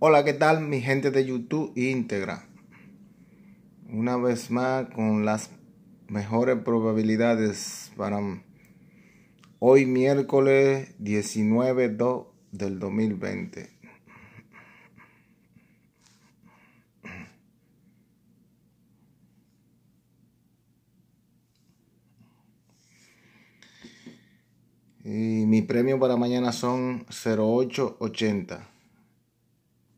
Hola, ¿qué tal mi gente de YouTube e Integra? Una vez más con las mejores probabilidades para hoy miércoles 19-2 del 2020. Y mi premio para mañana son 0880.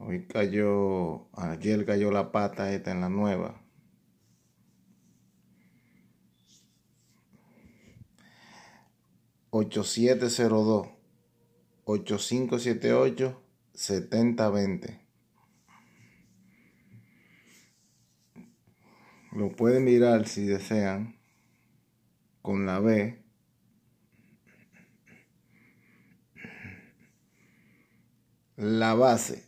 Hoy cayó, ayer cayó la pata esta en la nueva. Ocho siete cero dos ocho cinco siete ocho setenta veinte. Lo pueden mirar si desean con la B. La base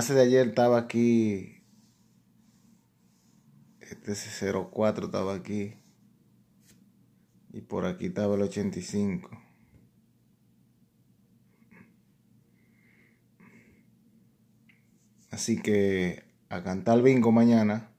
Hace de ayer estaba aquí. Este es 04 estaba aquí. Y por aquí estaba el 85. Así que a cantar bingo mañana.